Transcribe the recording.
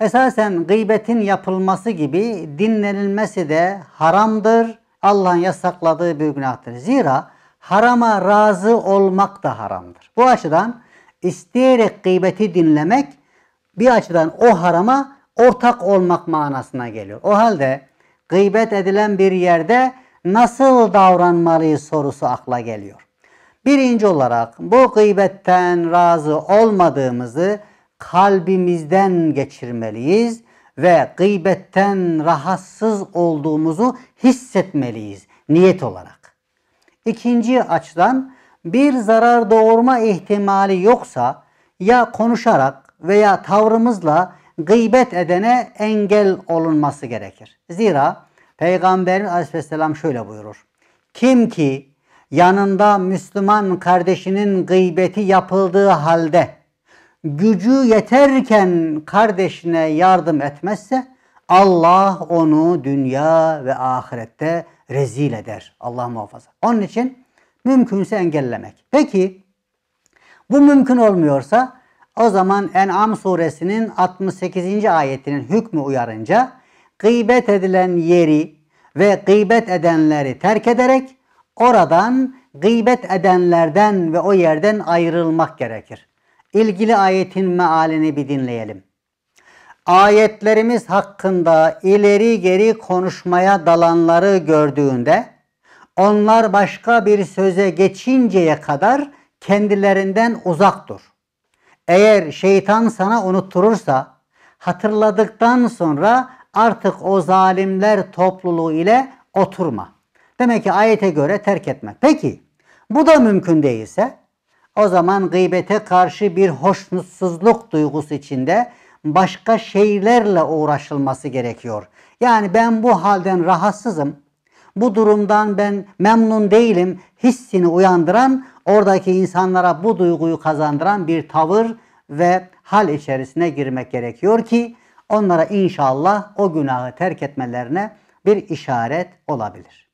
Esasen gıybetin yapılması gibi dinlenilmesi de haramdır. Allah'ın yasakladığı bir günahtır. Zira harama razı olmak da haramdır. Bu açıdan isteyerek gıybeti dinlemek bir açıdan o harama ortak olmak manasına geliyor. O halde gıybet edilen bir yerde nasıl davranmalıyız sorusu akla geliyor. Birinci olarak bu gıybetten razı olmadığımızı kalbimizden geçirmeliyiz ve gıybetten rahatsız olduğumuzu hissetmeliyiz niyet olarak. İkinci açıdan bir zarar doğurma ihtimali yoksa ya konuşarak veya tavrımızla gıybet edene engel olunması gerekir. Zira Peygamberimiz Aleyhisselam şöyle buyurur. Kim ki yanında Müslüman kardeşinin gıybeti yapıldığı halde gücü yeterken kardeşine yardım etmezse Allah onu dünya ve ahirette rezil eder. Allah muhafaza. Onun için mümkünse engellemek. Peki bu mümkün olmuyorsa o zaman En'am suresinin 68. ayetinin hükmü uyarınca gıybet edilen yeri ve gıybet edenleri terk ederek oradan gıybet edenlerden ve o yerden ayrılmak gerekir ilgili ayetin mealini bir dinleyelim. Ayetlerimiz hakkında ileri geri konuşmaya dalanları gördüğünde onlar başka bir söze geçinceye kadar kendilerinden uzak dur. Eğer şeytan sana unutturursa hatırladıktan sonra artık o zalimler topluluğu ile oturma. Demek ki ayete göre terk etmek. Peki bu da mümkün değilse o zaman gıybete karşı bir hoşnutsuzluk duygusu içinde başka şeylerle uğraşılması gerekiyor. Yani ben bu halden rahatsızım. Bu durumdan ben memnun değilim hissini uyandıran, oradaki insanlara bu duyguyu kazandıran bir tavır ve hal içerisine girmek gerekiyor ki onlara inşallah o günahı terk etmelerine bir işaret olabilir.